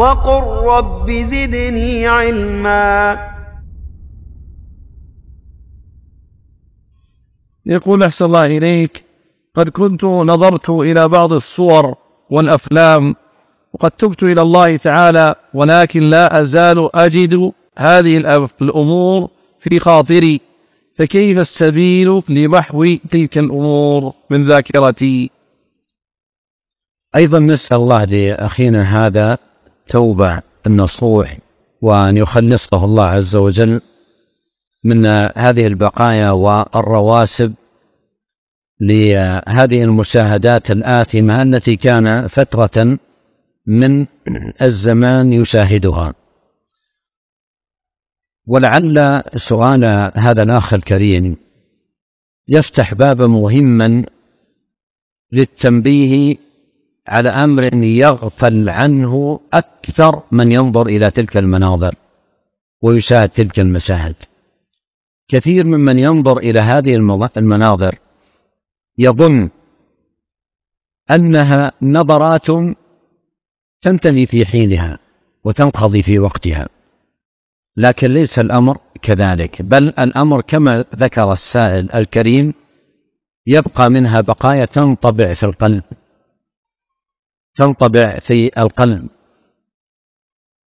وقل رب زدني علما يقول أحسن الله إليك قد كنت نظرت إلى بعض الصور والأفلام وقد تبت إلى الله تعالى ولكن لا أزال أجد هذه الأمور في خاطري فكيف السبيل لمحو تلك الأمور من ذاكرتي أيضا نسأل الله لأخينا هذا التوبة النصوح وأن يخلصه الله عز وجل من هذه البقايا والرواسب لهذه المشاهدات الآثمة التي كان فترة من الزمان يشاهدها ولعل سؤال هذا الأخ الكريم يفتح بابا مهما للتنبيه على أمر يغفل عنه أكثر من ينظر إلى تلك المناظر ويساعد تلك المشاهد كثير ممن ينظر إلى هذه المناظر يظن أنها نظرات تنتهي في حينها وتنقضي في وقتها لكن ليس الأمر كذلك بل الأمر كما ذكر السائل الكريم يبقى منها بقايا تنطبع في القلب تنطبع في القلب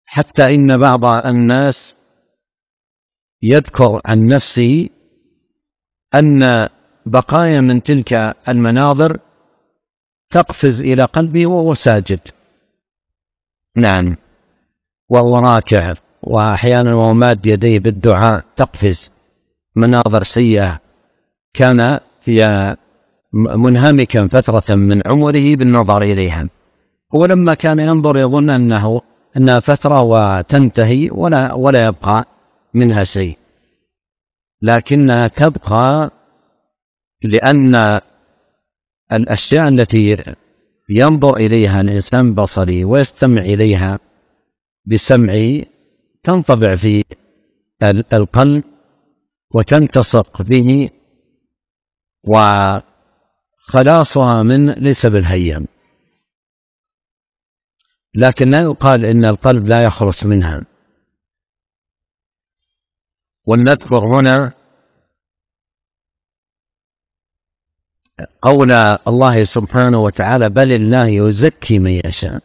حتى إن بعض الناس يذكر عن نفسه أن بقايا من تلك المناظر تقفز إلى قلبه وهو ساجد نعم وهو راكع وأحيانا وهو ماد يديه بالدعاء تقفز مناظر سيئة كان في منهمكا فترة من عمره بالنظر إليها ولما كان ينظر يظن أنه أنها فترة وتنتهي ولا, ولا يبقى منها شيء لكنها تبقى لأن الأشياء التي ينظر إليها الإنسان بصري ويستمع إليها بسمعه تنطبع في القلب وتلتصق به وخلاصها من ليس بالهيم لكن لا يقال إن القلب لا يخلص منها ولنذكر هنا قول الله سبحانه وتعالى بل الله يزكي من يشاء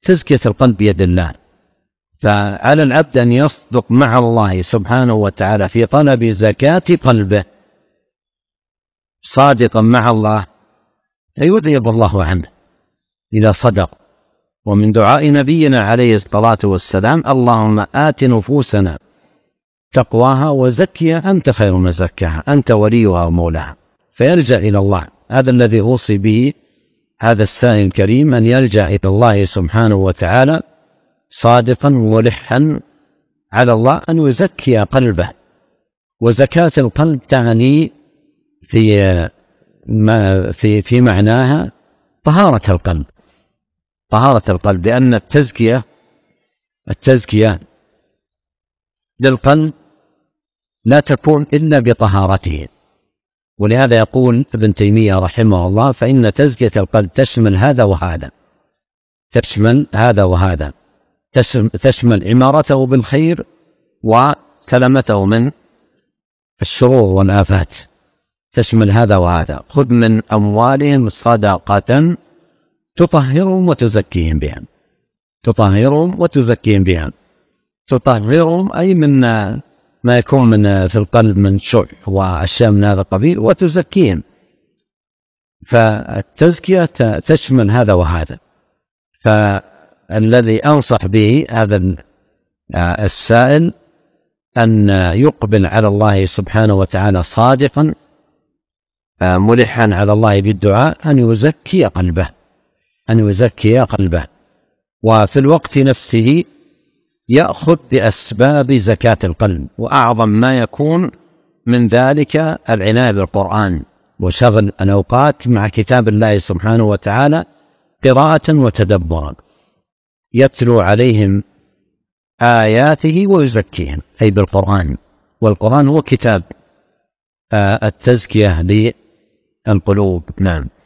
تزكية القلب بيد الله فعلى العبد أن يصدق مع الله سبحانه وتعالى في طلب زكاة قلبه صادقا مع الله فيذهب الله عنه إذا صدق ومن دعاء نبينا عليه الصلاة والسلام اللهم آت نفوسنا تقواها وزكيها أنت خير من زكاها أنت وليها ومولاها فيلجأ إلى الله هذا الذي أوصي به هذا السائل الكريم أن يلجأ إلى الله سبحانه وتعالى صادقا ملحا على الله أن يزكي قلبه وزكاة القلب تعني في ما في في معناها طهارة القلب طهارة القلب لأن التزكية التزكية للقلب لا تكون إلا بطهارته ولهذا يقول ابن تيمية رحمه الله فإن تزكية القلب تشمل هذا وهذا تشمل هذا وهذا تشمل عمارته بالخير وسلامته من الشرور والآفات تشمل هذا وهذا خذ من أموالهم صدقة تطهرهم وتزكيهم بها تطهرهم وتزكيهم بها تطهرهم أي من ما يكون من في القلب من شح وأشياء من هذا القبيل وتزكيهم فالتزكية تشمل هذا وهذا فالذي أنصح به هذا السائل أن يقبل على الله سبحانه وتعالى صادقا ملحا على الله بالدعاء أن يزكي قلبه أن يزكي قلبه وفي الوقت نفسه يأخذ بأسباب زكاة القلب وأعظم ما يكون من ذلك العناية بالقرآن وشغل الأوقات مع كتاب الله سبحانه وتعالى قراءة وتدبرا يتلو عليهم آياته ويزكيهم أي بالقرآن والقرآن هو كتاب آه، التزكية للقلوب نعم